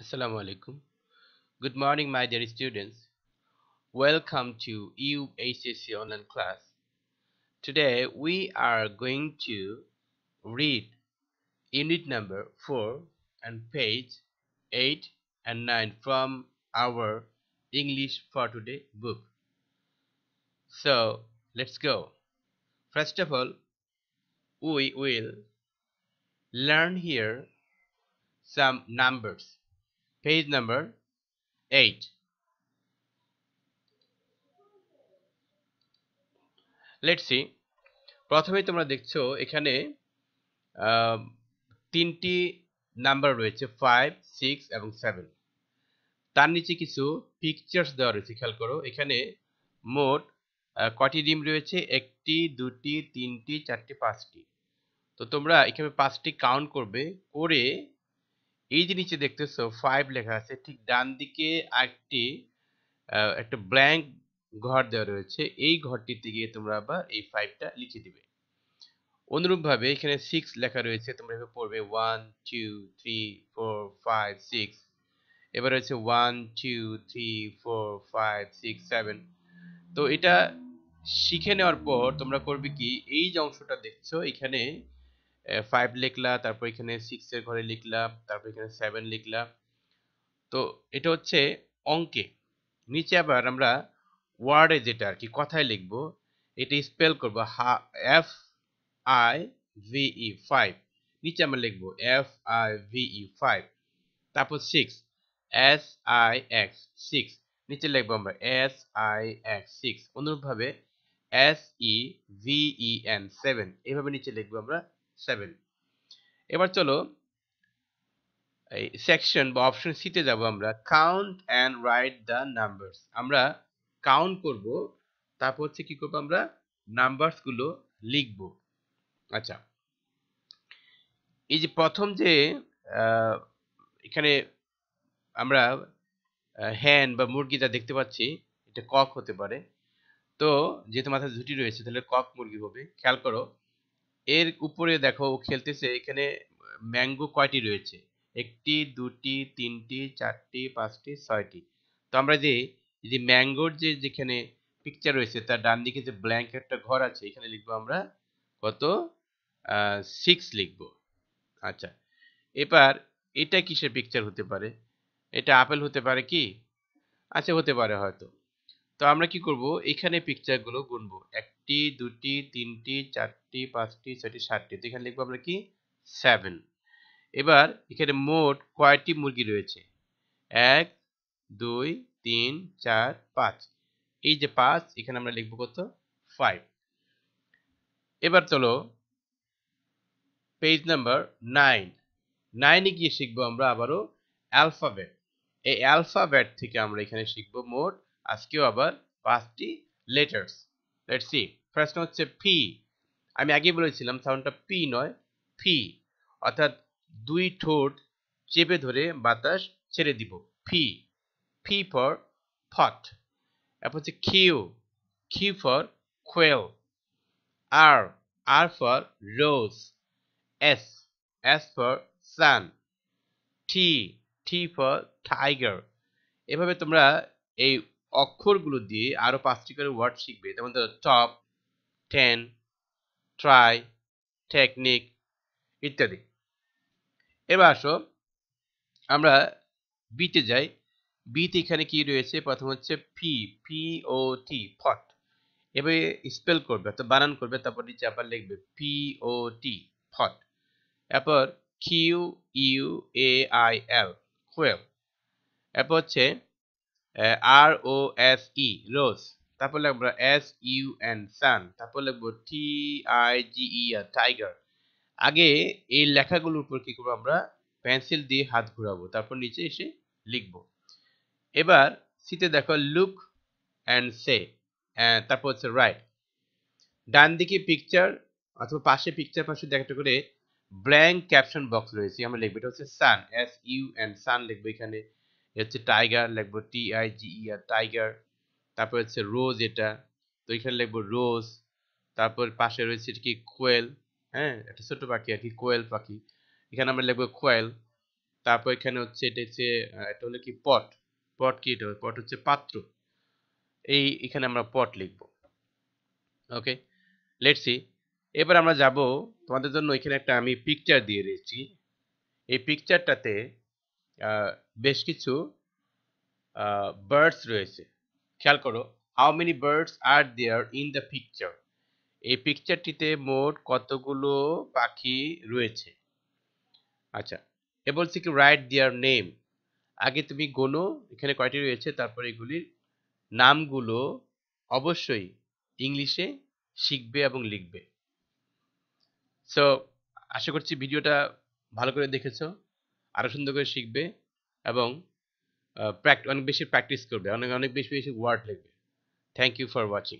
Assalamu alaikum. Good morning, my dear students. Welcome to EU online class. Today we are going to read unit number 4 and page 8 and 9 from our English for today book. So let's go. First of all, we will learn here some numbers page number 8 let's see প্রথমে তোমরা দেখছো এখানে তিনটি number রয়েছে five six এবং seven তার নিচে কিছু পিকচার্স দেওয়া রয়েছে খেয়াল করো এখানে মোট কটি ডিম রয়েছে একটি দুটি তিনটি চারটি পাঁচটি তো তোমরা এখানে পাঁচটি কাউন্ট করবে করে এই যে নিচে দেখতেছো ফাইভ লেখা আছে ঠিক ডান দিকে একটি একটা ব্ল্যাঙ্ক ঘর দেওয়া রয়েছে এই ঘরটিতে গিয়ে তোমরা আবার এই ফাইভটা লিখে দিবে অনুরূপভাবে এখানে সিক্স লেখা রয়েছে তোমরা এভাবে পড়বে one two three four five six এবার রয়েছে one two three four five six seven তো এটা শিখে নেওয়ার পর তোমরা করবে কি এই যে অংশটা দেখছো এখানে ফাইভ লিখলা তারপর এখানে সিক্সের ঘরে লিখলা তারপর এখানে সেভেন লিখলা তো এটা হচ্ছে অঙ্কে নিচে আবার আমরা ওয়ার্ডে যেটা আর কি কথায় লিখবো এটি স্পেল করব হা এফ আই ভিই ফাইভ নিচে আমরা লিখবো এফ আই ভিই ফাইভ তারপর six S I X six নিচে লিখবো আমরা এস আই এক্স সিক্স অনুরূপভাবে S E V E N এভাবে নিচে লিখবো আমরা সেভেন এবার চলো এই সেকশন বা অপশন সিতে যাব আমরা count and write the numbers আমরা কাউন্ট করব তারপর হচ্ছে কি করব আমরা গুলো লিখব আচ্ছা এই যে প্রথম যে এখানে আমরা হ্যান্ড বা মুরগি যা দেখতে পাচ্ছি এটা কক হতে পারে তো যেহেতু মাথায় ঝুটি রয়েছে তাহলে কক মুরগি হবে খেয়াল করো এর উপরে দেখো খেলতেছে এখানে ম্যাঙ্গো কয়টি রয়েছে একটি দুটি তিনটি চারটি পাঁচটি ছয়টি তো আমরা যে যে ম্যাঙ্গোর যে যেখানে পিকচার রয়েছে তার ডান দিকে যে ব্ল্যাঙ্ক একটা ঘর আছে এখানে লিখবো আমরা কত সিক্স লিখবো আচ্ছা এবার এটা কিসের পিকচার হতে পারে এটা আপেল হতে পারে কি আচ্ছা হতে পারে হয়তো তো আমরা কি করব এখানে পিকচারগুলো গুনবো এক একটি দুটি তিনটি চারটি পাঁচটি ছয়টি সাতটি তো এখানে লিখবো আমরা কি সেভেন এবার এখানে মোট কয়টি মুরগি রয়েছে এক দুই তিন চার পাঁচ এই যে পাঁচ এখানে আমরা লিখবো কত ফাইভ এবার চলো পেজ নাম্বার নাইন নাইনে গিয়ে শিখবো আমরা আবারও অ্যালফাবেট এই অ্যালফাবেট থেকে আমরা এখানে শিখবো মোট আজকেও আবার পাঁচটি লেটার্স লেটস সি প্রশ্ন হচ্ছে ফি আমি আগে বলেছিলাম সাউন্ডটা পি নয় ফি অর্থাৎ দুই ঠোঁট চেপে ধরে বাতাস ছেড়ে দিব ফি ফি ফর ফট এরপর হচ্ছে Q Q for quail R R for rose S S for sun T T for tiger এভাবে তোমরা এই অক্ষরগুলো দিয়ে আরও পাঁচটি করে ওয়ার্ড শিখবে যেমন ধরো টপ টেন ট্রাই টেকনিক ইত্যাদি এবার আসো আমরা বিতে যাই বিতে এখানে কি রয়েছে প্রথম হচ্ছে পি পি ও টি ফট এভাবে স্পেল করবে অর্থাৎ বানান করবে তারপর নিচে আবার লিখবে পি ও টি ফট এরপর Q U A I L quail এরপর হচ্ছে আর ও এস ই রোজ তারপর লিখবো এস ইউ এন সান তারপর লাগবো T I G E R tiger আগে এই লেখাগুলোর উপর কি করবো আমরা পেন্সিল দিয়ে হাত ঘুরাবো তারপর নিচে এসে লিখব এবার সিতে দেখো লুক অ্যান্ড সে তারপর হচ্ছে রাইট ডান দিকে পিকচার অথবা পাশে পিকচার পাশে দেখাটা করে ব্ল্যাঙ্ক ক্যাপশন বক্স রয়েছে আমরা লিখবো এটা হচ্ছে sun S U N sun লিখবো এখানে হচ্ছে টাইগার লিখবো T I G E R tiger তারপর হচ্ছে রোজ এটা তো এখানে লিখবো রোজ তারপর পাশে রয়েছে কি কোয়েল হ্যাঁ একটা ছোট পাখি আর কি কোয়েল পাখি এখানে আমরা লিখবো কোয়েল তারপর এখানে হচ্ছে এটা হচ্ছে এটা হলো কি পট পট কি এটা পট হচ্ছে পাত্র এই এখানে আমরা পট লিখব ওকে লেটস সি এবার আমরা যাব তোমাদের জন্য এখানে একটা আমি পিকচার দিয়ে রেখেছি এই পিকচারটাতে বেশ কিছু বার্ডস রয়েছে খেয়াল করো how many birds are there in the picture এই পিকচারটিতে মোট কতগুলো পাখি রয়েছে আচ্ছা এ বলছি কি রাইট দেয়ার নেম আগে তুমি গোনো এখানে কয়টি রয়েছে তারপর এগুলির নামগুলো অবশ্যই ইংলিশে শিখবে এবং লিখবে সো আশা করছি ভিডিওটা ভালো করে দেখেছো আরও সুন্দর করে শিখবে এবং অনেক বেশি প্র্যাকটিস করবে অনেক অনেক বেশি বেশি ওয়ার্ড লিখবে থ্যাংক ইউ ফর ওয়াচিং